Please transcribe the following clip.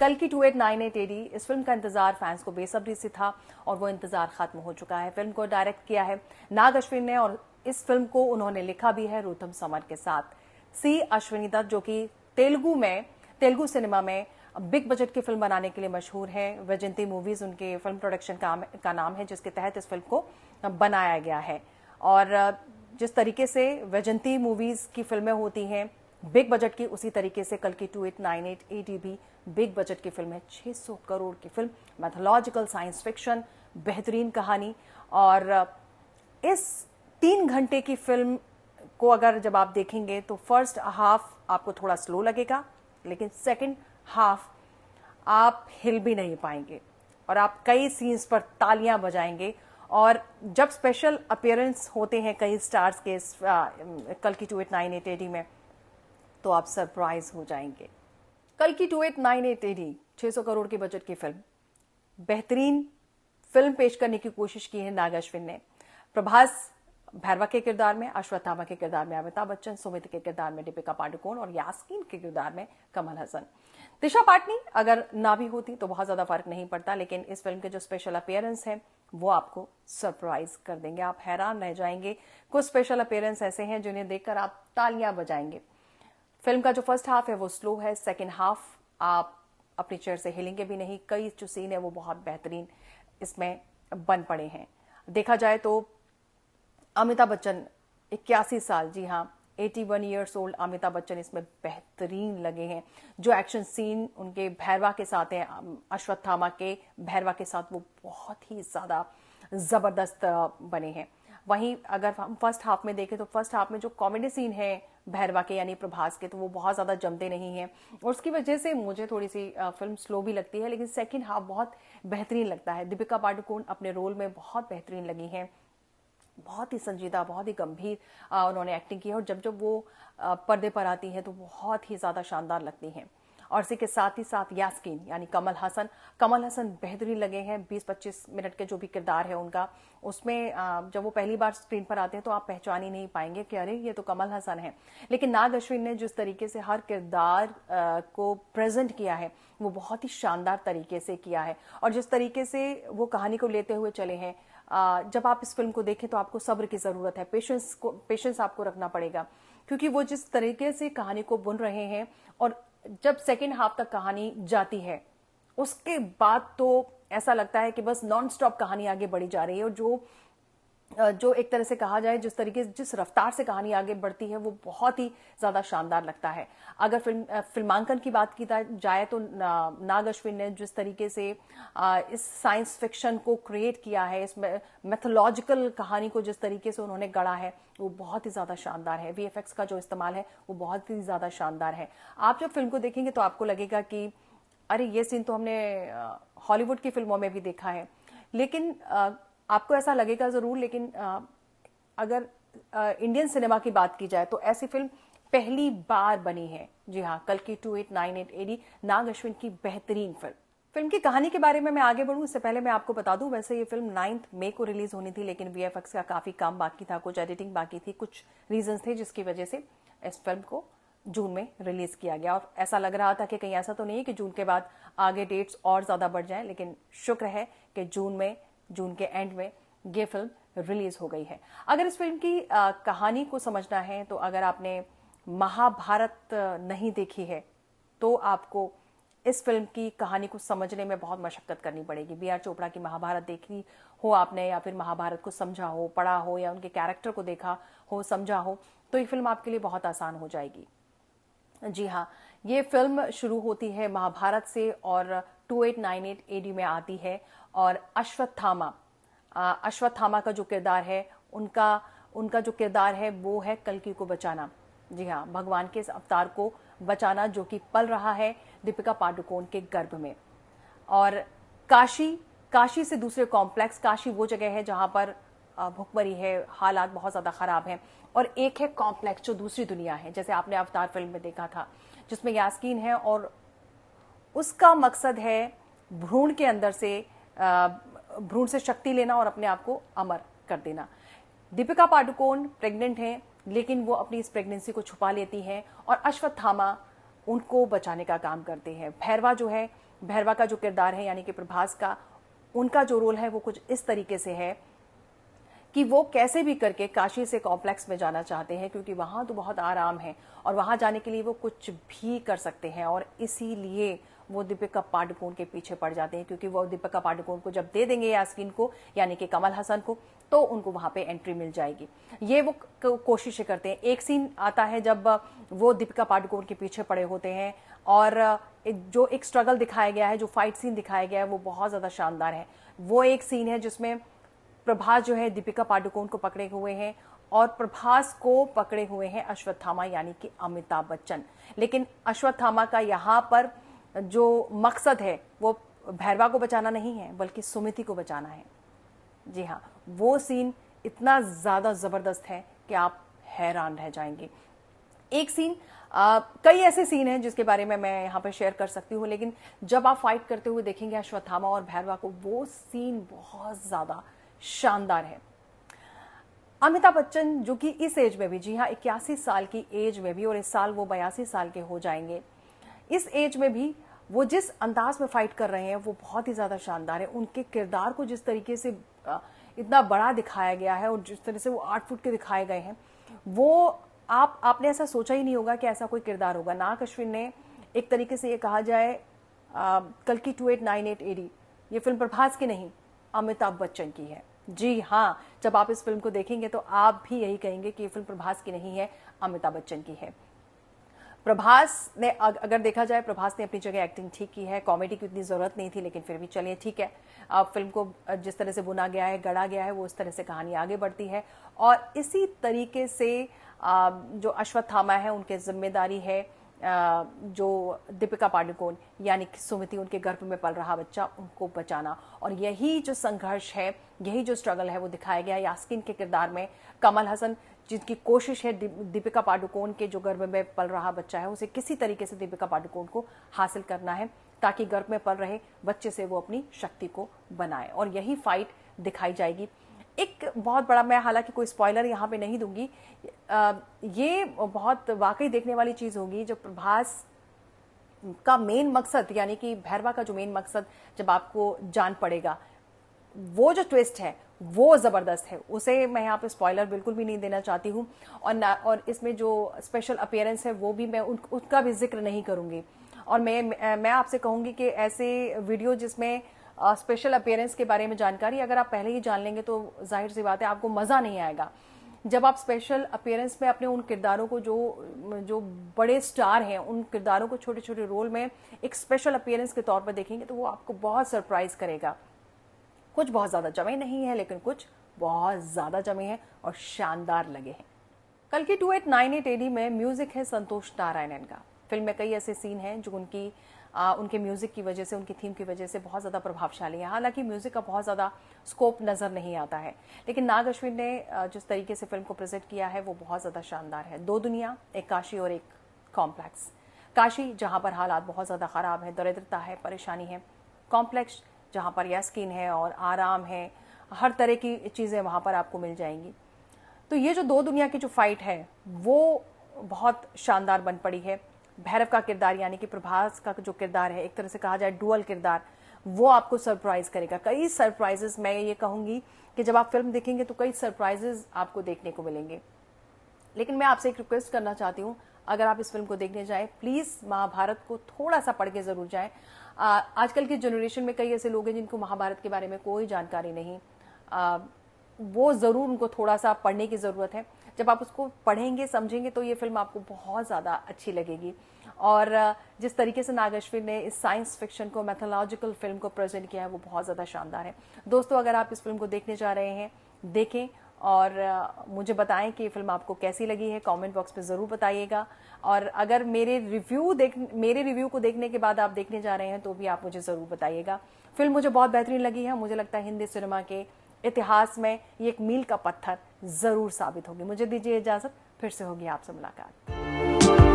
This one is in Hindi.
कल की two eight nine eight AD इस फिल्म का इंतजार फैंस को बेसब्री से था और वो इंतजार खत्म हो चुका है फिल्म को डायरेक्ट किया है नाग अश्विन ने और इस फिल्म को उन्होंने लिखा भी है रोथम समर के साथ सी अश्विनी दत्त जो कि तेलुगु में तेलुगु सिनेमा में बिग बजट की फिल्म बनाने के लिए मशहूर है वैजंती मूवीज उनके फिल्म प्रोडक्शन का, का नाम है जिसके तहत इस फिल्म को बनाया गया है और जिस तरीके से वैजंती मूवीज की फिल्में होती हैं बिग बजट की उसी तरीके से कल की two eight nine eight A भी बिग बजट की फिल्म है 600 करोड़ की फिल्म मैथोलॉजिकल साइंस फिक्शन बेहतरीन कहानी और इस तीन घंटे की फिल्म को अगर जब आप देखेंगे तो फर्स्ट हाफ आपको थोड़ा स्लो लगेगा लेकिन सेकंड हाफ आप हिल भी नहीं पाएंगे और आप कई सीन्स पर तालियां बजाएंगे और जब स्पेशल अपियरेंस होते हैं कई स्टार्स के कल की two eight nine eight AD में तो आप सरप्राइज हो जाएंगे कल की two eight nine eight AD छह सौ करोड़ के बजट की फिल्म बेहतरीन फिल्म पेश करने की कोशिश की है नाग अश्विन ने प्रभास भैरवा के किरदार में अश्वत्थामा के किरदार में अमिताभ बच्चन सुमित के किरदार में दीपिका पाडुकोण और यासकीन के किरदार में कमल हसन दिशा पाटनी अगर ना भी होती तो बहुत ज्यादा फर्क नहीं पड़ता लेकिन इस फिल्म के जो स्पेशल अपेयरेंस है वो आपको सरप्राइज कर देंगे आप हैरान रह जाएंगे कुछ स्पेशल अपेयरेंस ऐसे हैं जिन्हें देखकर आप तालियां बजाएंगे फिल्म का जो फर्स्ट हाफ है वो स्लो है सेकेंड हाफ आप अपने चेयर से हिलेंगे भी नहीं कई जो सीन है वो बहुत बेहतरीन इसमें बन पड़े हैं देखा जाए तो अमिताभ बच्चन इक्यासी साल जी हाँ 81 one years old Amitabh Bachchan इसमें बेहतरीन लगे हैं जो एक्शन सीन उनके भैरवा के साथ हैं अश्वत्थामा के भैरवा के साथ वो बहुत ही ज़्यादा ज़बरदस्त बने हैं वहीं अगर हम फर्स्ट हाफ में देखें तो फर्स्ट हाफ में जो कॉमेडी सीन है भैरवा के यानी प्रभास के तो वो बहुत ज़्यादा जमते नहीं है और उसकी वजह से मुझे थोड़ी सी फिल्म स्लो भी लगती है लेकिन सेकेंड हाफ बहुत बेहतरीन लगता है दीपिका पाडुकोण अपने रोल में बहुत बेहतरीन लगी है बहुत ही संजीदा बहुत ही गंभीर उन्होंने एक्टिंग की है और जब जब वो पर्दे पर आती है तो बहुत ही ज़्यादा शानदार लगती हैं और इसी के साथ ही साथ यास्किन यानी कमल हसन कमल हसन बेहतरीन लगे हैं 20-25 मिनट के जो भी किरदार है उनका उसमें जब वो पहली बार स्क्रीन पर आते हैं तो आप पहचान ही नहीं पाएंगे कि अरे ये तो कमल हसन है लेकिन नाग अश्विन ने जिस तरीके से हर किरदार को प्रेजेंट किया है वो बहुत ही शानदार तरीके से किया है और जिस तरीके से वो कहानी को लेते हुए चले हैं जब आप इस फिल्म को देखें तो आपको सब्र की ज़रूरत है पेशेंस को पेशेंस आपको रखना पड़ेगा क्योंकि वो जिस तरीके से कहानी को बुन रहे हैं और जब सेकेंड हाफ तक कहानी जाती है उसके बाद तो ऐसा लगता है कि बस नॉन स्टॉप कहानी आगे बढ़ी जा रही है और जो जो एक तरह से कहा जाए जिस तरीके जिस रफ्तार से कहानी आगे बढ़ती है वो बहुत ही ज्यादा शानदार लगता है अगर फिल्म फिल्मांकन की बात की जाए तो नाग अश्विन ने जिस तरीके से इस साइंस फिक्शन को क्रिएट किया है इस मैथोलॉजिकल कहानी को जिस तरीके से उन्होंने गढ़ा है वो बहुत ही ज्यादा शानदार है वी का जो इस्तेमाल है वो बहुत ही ज्यादा शानदार है आप जब फिल्म को देखेंगे तो आपको लगेगा कि अरे ये सीन तो हमने हॉलीवुड की फिल्मों में भी देखा है लेकिन आपको ऐसा लगेगा जरूर लेकिन आ, अगर आ, इंडियन सिनेमा की बात की जाए तो ऐसी फिल्म पहली बार बनी है जी हाँ कल की two eight nine eight AD Nag Ashwin की बेहतरीन फिल्म फिल्म की कहानी के बारे में मैं आगे बढ़ूं इससे पहले मैं आपको बता दूं वैसे ये फिल्म नाइन्थ मे को रिलीज होनी थी लेकिन वीएफएक्स का काफी काम बाकी था कुछ एडिटिंग बाकी थी कुछ रीजन थे जिसकी वजह से इस फिल्म को जून में रिलीज किया गया और ऐसा लग रहा था कि कहीं ऐसा तो नहीं है कि जून के बाद आगे डेट्स और ज्यादा बढ़ जाएं लेकिन शुक्र है कि जून में जून के एंड में ये फिल्म रिलीज हो गई है अगर इस फिल्म की आ, कहानी को समझना है तो अगर आपने महाभारत नहीं देखी है तो आपको इस फिल्म की कहानी को समझने में बहुत मशक्कत करनी पड़ेगी बी आर चोपड़ा की महाभारत देखी हो आपने या फिर महाभारत को समझा हो पढ़ा हो या उनके कैरेक्टर को देखा हो समझा हो तो ये फिल्म आपके लिए बहुत आसान हो जाएगी जी हाँ ये फिल्म शुरू होती है महाभारत से और 2898 एडी में आती है और अश्वत्थामा अश्वत्थामा का जो किरदार है उनका उनका जो किरदार है वो है कलकी को बचाना जी हाँ भगवान के इस अवतार को बचाना जो कि पल रहा है दीपिका पाडुकोण के गर्भ में और काशी काशी से दूसरे कॉम्प्लेक्स काशी वो जगह है जहाँ पर भुखमरी है हालात बहुत ज़्यादा ख़राब हैं और एक है कॉम्प्लेक्स जो दूसरी दुनिया है जैसे आपने अवतार फिल्म में देखा था जिसमें यास्किन है और उसका मकसद है भ्रूण के अंदर से भ्रूण से शक्ति लेना और अपने आप को अमर कर देना दीपिका पाडुकोण प्रेग्नेंट हैं लेकिन वो अपनी इस प्रेगनेंसी को छुपा लेती हैं और अश्वत्थामा उनको बचाने का काम करते हैं भैरवा जो है भैरवा का जो किरदार है यानी कि प्रभास का उनका जो रोल है वो कुछ इस तरीके से है कि वो कैसे भी करके काशी से कॉम्प्लेक्स में जाना चाहते हैं क्योंकि वहाँ तो बहुत आराम है और वहाँ जाने के लिए वो कुछ भी कर सकते हैं और इसीलिए वो दीपिका पाडुकोण के पीछे पड़ जाते हैं क्योंकि वो दीपिका पाडुकोण को जब दे देंगे यासमीन को यानी कि कमल हसन को तो उनको वहां पे एंट्री मिल जाएगी ये वो कोशिश करते हैं एक सीन आता है जब वो दीपिका पाडुकोण के पीछे पड़े होते हैं और जो एक स्ट्रगल दिखाया गया है जो फाइट सीन दिखाया गया है वो बहुत ज्यादा शानदार है वो एक सीन है जिसमें प्रभास जो है दीपिका पाडुकोण को पकड़े हुए हैं और प्रभास को पकड़े हुए हैं अश्वत्थामा यानी कि अमिताभ बच्चन लेकिन अश्वत्थामा का यहाँ पर जो मकसद है वो भैरवा को बचाना नहीं है बल्कि सुमिति को बचाना है जी हाँ वो सीन इतना ज़्यादा ज़बरदस्त है कि आप हैरान रह जाएंगे एक सीन आ, कई ऐसे सीन हैं जिसके बारे में मैं यहाँ पर शेयर कर सकती हूँ लेकिन जब आप फाइट करते हुए देखेंगे अश्वत्थामा और भैरवा को वो सीन बहुत ज़्यादा शानदार है अमिताभ बच्चन जो कि इस एज में भी जी हाँ इक्यासी साल की एज में भी और इस साल वो बयासी साल के हो जाएंगे इस एज में भी वो जिस अंदाज में फाइट कर रहे हैं वो बहुत ही ज्यादा शानदार है उनके किरदार को जिस तरीके से इतना बड़ा दिखाया गया है और जिस तरह से वो आठ फुट के दिखाए गए हैं वो आप आपने ऐसा सोचा ही नहीं होगा कि ऐसा कोई किरदार होगा नाग अश्विन ने एक तरीके से ये कहा जाए कल की two eight nine eight AD ये फिल्म प्रभास की नहीं अमिताभ बच्चन की है जी हाँ जब आप इस फिल्म को देखेंगे तो आप भी यही कहेंगे कि ये फिल्म प्रभास की नहीं है अमिताभ बच्चन की है प्रभास ने अगर देखा जाए प्रभास ने अपनी जगह एक्टिंग ठीक की है कॉमेडी की उतनी जरूरत नहीं थी लेकिन फिर भी चलिए ठीक है अब फिल्म को जिस तरह से बुना गया है गढ़ा गया है वो उस तरह से कहानी आगे बढ़ती है और इसी तरीके से जो अश्वत्थामा है उनके जिम्मेदारी है जो दीपिका पाडुकोन यानी कि सुमिति उनके गर्भ में पल रहा बच्चा उनको बचाना और यही जो संघर्ष है यही जो स्ट्रगल है वो दिखाया गया यास्किन के किरदार में कमल हसन जिनकी कोशिश है दीपिका पाडुकोण के जो गर्भ में पल रहा बच्चा है उसे किसी तरीके से दीपिका पाडुकोण को हासिल करना है ताकि गर्भ में पल रहे बच्चे से वो अपनी शक्ति को बनाए और यही फाइट दिखाई जाएगी एक बहुत बड़ा मैं हालांकि कोई स्पॉइलर यहाँ पे नहीं दूंगी आ, ये बहुत वाकई देखने वाली चीज़ होगी जो प्रभास का मेन मकसद यानी कि भैरवा का जो मेन मकसद जब आपको जान पड़ेगा वो जो ट्विस्ट है वो ज़बरदस्त है उसे मैं यहाँ पे स्पॉयलर बिल्कुल भी नहीं देना चाहती हूँ और ना और इसमें जो स्पेशल अपेयरेंस है वो भी मैं उन, भी जिक्र नहीं करूँगी और मैं मैं आपसे कहूँगी कि ऐसे वीडियो जिसमें स्पेशल अपेयरेंस के बारे में जानकारी अगर आप पहले ही जान लेंगे तो जाहिर सी बात है आपको मज़ा नहीं आएगा जब आप स्पेशल अपेयरेंस में अपने उन किरदारों को जो जो बड़े स्टार हैं उन किरदारों को छोटे छोटे रोल में एक स्पेशल अपेयरेंस के तौर पर देखेंगे तो वो आपको बहुत सरप्राइज करेगा कुछ बहुत ज़्यादा जमे नहीं है लेकिन कुछ बहुत ज़्यादा जमे हैं और शानदार लगे हैं कल की two eight nine eight AD में म्यूजिक है संतोष नारायणन का फिल्म में कई ऐसे सीन हैं जो उनकी आ, उनके म्यूजिक की वजह से उनकी थीम की वजह से बहुत ज़्यादा प्रभावशाली है हालांकि म्यूजिक का बहुत ज़्यादा स्कोप नज़र नहीं आता है लेकिन नाग अश्विन ने जिस तरीके से फिल्म को प्रेजेंट किया है वो बहुत ज़्यादा शानदार है दो दुनिया एक काशी और एक कॉम्प्लेक्स काशी जहाँ पर हालात बहुत ज़्यादा ख़राब है दरिद्रता है परेशानी है कॉम्प्लेक्स जहाँ पर यास्किन है और आराम है हर तरह की चीज़ें वहाँ पर आपको मिल जाएंगी तो ये जो दो दुनिया की जो फाइट है वो बहुत शानदार बन पड़ी है भैरव का किरदार यानी कि प्रभास का जो किरदार है एक तरह से कहा जाए डुअल किरदार वो आपको सरप्राइज करेगा कई सरप्राइजेस मैं ये कहूँगी कि जब आप फिल्म देखेंगे तो कई सरप्राइजेस आपको देखने को मिलेंगे लेकिन मैं आपसे एक रिक्वेस्ट करना चाहती हूँ अगर आप इस फिल्म को देखने जाएं प्लीज़ महाभारत को थोड़ा सा पढ़ के ज़रूर जाएं आजकल के जनरेशन में कई ऐसे लोग हैं जिनको महाभारत के बारे में कोई जानकारी नहीं आ, वो ज़रूर उनको थोड़ा सा पढ़ने की ज़रूरत है जब आप उसको पढ़ेंगे समझेंगे तो ये फिल्म आपको बहुत ज़्यादा अच्छी लगेगी और जिस तरीके से नागेश्वरी ने इस साइंस फिक्शन को मैथोलॉजिकल फिल्म को प्रेजेंट किया है वो बहुत ज़्यादा शानदार है दोस्तों अगर आप इस फिल्म को देखने जा रहे हैं देखें और मुझे बताएं कि फिल्म आपको कैसी लगी है कमेंट बॉक्स में ज़रूर बताइएगा और अगर मेरे रिव्यू देख मेरे रिव्यू को देखने के बाद आप देखने जा रहे हैं तो भी आप मुझे ज़रूर बताइएगा फिल्म मुझे बहुत बेहतरीन लगी है मुझे लगता है हिंदी सिनेमा के इतिहास में ये एक मील का पत्थर ज़रूर साबित होगी मुझे दीजिए इजाज़त फिर से होगी आपसे मुलाकात